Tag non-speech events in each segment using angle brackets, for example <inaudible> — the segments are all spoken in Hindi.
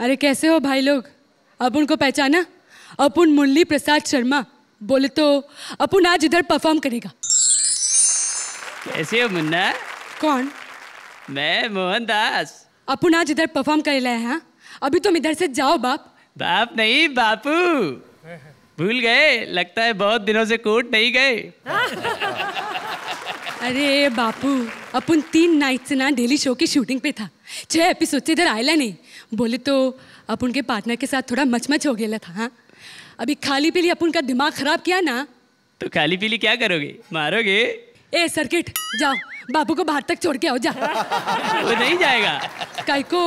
अरे कैसे हो भाई लोग अपन को पहचाना अपन मुरली प्रसाद शर्मा बोले तो अपन आज इधर परफॉर्म करेगा कैसे हो मुन्ना कौन मैं मोहन दास अपन आज इधर परफॉर्म कर रहे हैं अभी तुम इधर से जाओ बाप बाप नहीं बापू भूल गए लगता है बहुत दिनों से कोर्ट नहीं गए <laughs> अरे बापू अपन तीन नाइट से ना डेली शो की शूटिंग पे था छः एपिसोड से इधर आयला नहीं बोले तो अब उनके पार्टनर के साथ थोड़ा मचमच हो गया था हाँ अभी खाली पीली अपन का दिमाग खराब किया ना तो खाली पीली क्या करोगे मारोगे ए सर्किट जाओ बाबू को बाहर तक छोड़ के आओ जा <laughs> वो नहीं जाएगा काय को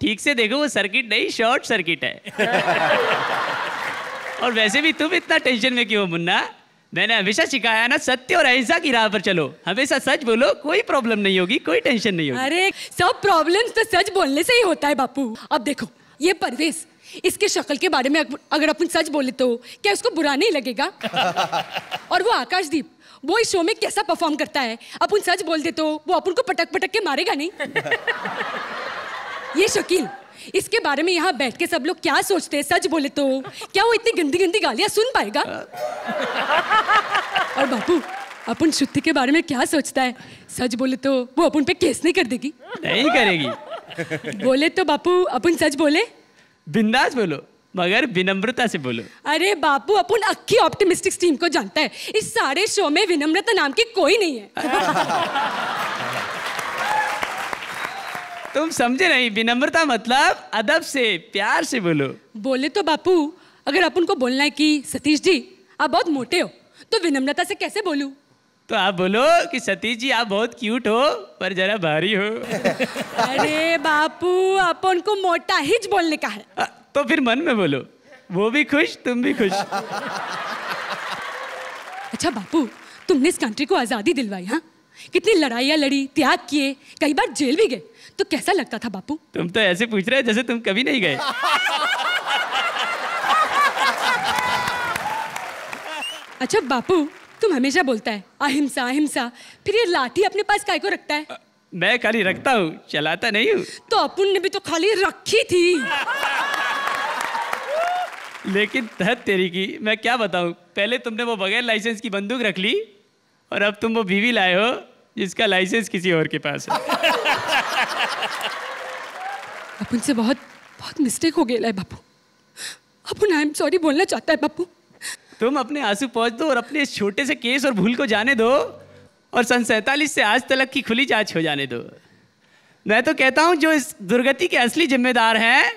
ठीक से देखो वो सर्किट नहीं शॉर्ट सर्किट है <laughs> और वैसे भी तुम इतना टेंशन में क्यों मुन्ना मैंने हमेशा सिखाया ना सत्य और अहिंसा की राह पर चलो हमेशा सच बोलो कोई प्रॉब्लम नहीं होगी कोई टेंशन नहीं होगी अरे सब प्रॉब्लम्स तो सच बोलने से ही होता है बापू अब देखो ये परवेश इसके शक्ल के बारे में अगर अपन सच बोले तो क्या उसको बुरा नहीं लगेगा <laughs> और वो आकाशदीप वो इस शो में कैसा परफॉर्म करता है अपन सच बोलते तो वो अपन को पटक पटक के मारेगा नहीं <laughs> ये शकील इसके बारे में यहाँ बैठ के सब लोग क्या सोचते हैं सच बोले तो क्या वो इतनी गंदी गंदी गालियाँ सुन पाएगा और बापू अपन शुद्धि के बारे में क्या सोचता है सच बोले तो वो अपन पे केस नहीं कर देगी नहीं करेगी बोले तो बापू अपन सच बोले बिंदास बोलो मगर विनम्रता से बोलो अरे बापू अपन अक्की ऑप्टिमिस्टिक टीम को जानता है इस सारे शो में विनम्रता नाम की कोई नहीं है तुम समझे नहीं विनम्रता मतलब अदब से प्यार से बोलो बोले तो बापू अगर आप उनको बोलना है कि सतीश जी आप बहुत मोटे हो तो विनम्रता से कैसे बोलू तो आप बोलो कि सतीश जी आप बहुत क्यूट हो पर जरा भारी हो अरे बापू आप उनको मोटा ही बोलने का है तो फिर मन में बोलो वो भी खुश तुम भी खुश अच्छा बापू तुमने इस कंट्री को आजादी दिलवाई हाँ कितनी लड़ाइया लड़ी त्याग किए कई बार जेल भी गए तो कैसा लगता था बापू तुम तो ऐसे पूछ रहे जैसे तुम कभी नहीं गए अच्छा बापू तुम हमेशा बोलता है अहिंसा अहिंसा फिर ये लाठी अपने पास काय को रखता है मैं खाली रखता हूँ चलाता नहीं हूँ तो अपुन ने भी तो खाली रखी थी लेकिन तहत तेरी की मैं क्या बताऊँ पहले तुमने वो बगैर लाइसेंस की बंदूक रख ली और अब तुम वो बीवी लाए हो जिसका लाइसेंस किसी और के पास है अपन से बहुत बहुत मिस्टेक हो गया है बापू अपन आई एम सॉरी बोलना चाहता है बापू तुम अपने आंसू पहुंच दो और अपने इस छोटे से केस और भूल को जाने दो और सन सैतालीस से आज तक की खुली जांच हो जाने दो मैं तो कहता हूं जो इस दुर्गति के असली जिम्मेदार हैं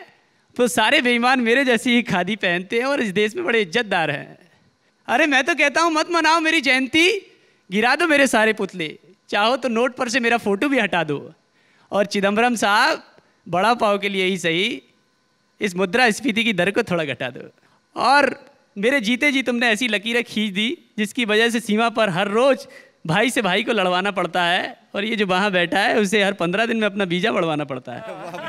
तो सारे बेईमान मेरे जैसी ही खादी पहनते हैं और इस देश में बड़े इज्जतदार हैं अरे मैं तो कहता हूं मत मनाओ मेरी जयंती गिरा दो मेरे सारे पुतले चाहो तो नोट पर से मेरा फोटो भी हटा दो और चिदम्बरम साहब बड़ा पाव के लिए ही सही इस मुद्रा स्फीति की दर को थोड़ा घटा दो और मेरे जीते जी तुमने ऐसी लकीरें खींच दी जिसकी वजह से सीमा पर हर रोज़ भाई से भाई को लड़वाना पड़ता है और ये जो वहाँ बैठा है उसे हर पंद्रह दिन में अपना वीज़ा बढ़वाना पड़ता है <laughs>